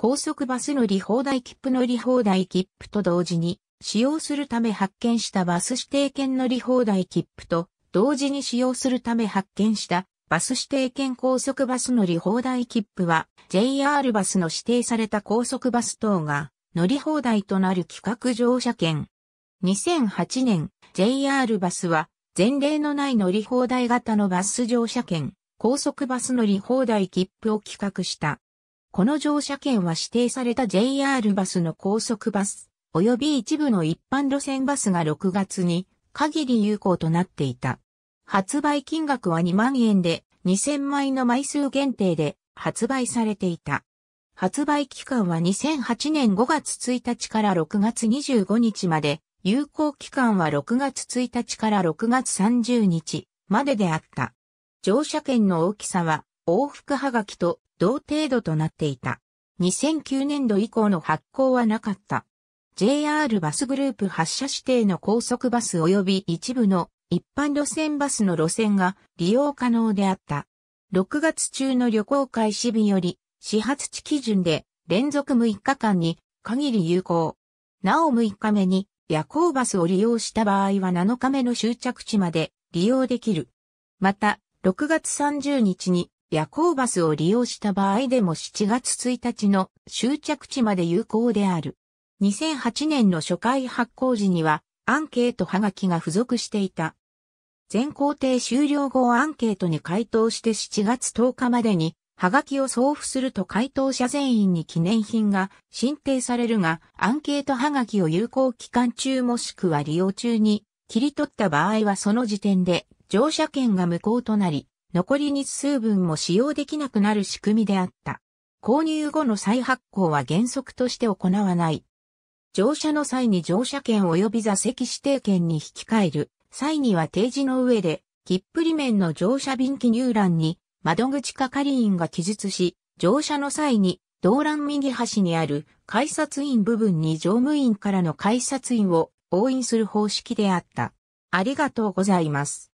高速バス乗り放題切符乗り放題切符と同時に、使用するため発見したバス指定券乗り放題切符と、同時に使用するため発見したバス指定券高速バス乗り放題切符は JR バスの指定された高速バス等が乗り放題となる企画乗車券。2008年 JR バスは前例のない乗り放題型のバス乗車券高速バス乗り放題切符を企画した。この乗車券は指定された JR バスの高速バス、及び一部の一般路線バスが6月に限り有効となっていた。発売金額は2万円で2000枚の枚数限定で発売されていた。発売期間は2008年5月1日から6月25日まで、有効期間は6月1日から6月30日までであった。乗車券の大きさは往復はがきと同程度となっていた。2009年度以降の発行はなかった。JR バスグループ発車指定の高速バス及び一部の一般路線バスの路線が利用可能であった。6月中の旅行開始日より始発地基準で連続6日間に限り有効。なお6日目に夜行バスを利用した場合は7日目の終着地まで利用できる。また、6月30日に夜行バスを利用した場合でも7月1日の終着地まで有効である。2008年の初回発行時にはアンケートはがきが付属していた。全工程終了後アンケートに回答して7月10日までにはがきを送付すると回答者全員に記念品が申請されるが、アンケートはがきを有効期間中もしくは利用中に切り取った場合はその時点で乗車券が無効となり、残り日数分も使用できなくなる仕組みであった。購入後の再発行は原則として行わない。乗車の際に乗車券及び座席指定券に引き換える。際には提示の上で、切符裏面の乗車便記入欄に窓口係員が記述し、乗車の際に動欄右端にある改札員部分に乗務員からの改札員を応印する方式であった。ありがとうございます。